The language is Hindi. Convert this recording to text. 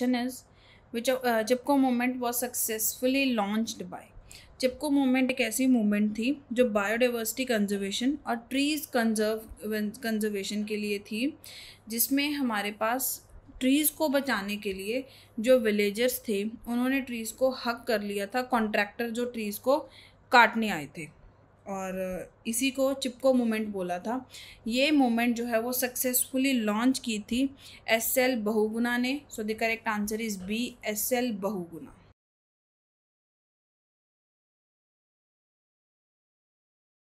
question is which Chipko movement was successfully launched by Chipko movement एक ऐसी मूवमेंट थी जो बायोडाइवर्सिटी कंजर्वेशन और ट्रीज़ कंजर्व कंजर्वेशन के लिए थी जिसमें हमारे पास ट्रीज़ को बचाने के लिए जो विलेजर्स थे उन्होंने ट्रीज़ को हक कर लिया था कॉन्ट्रैक्टर जो ट्रीज़ को काटने आए थे और इसी को चिपको मोमेंट बोला था ये मोमेंट जो है वो सक्सेसफुली लॉन्च की थी एस एल बहुगुना ने so the correct answer is B S L Bahuguna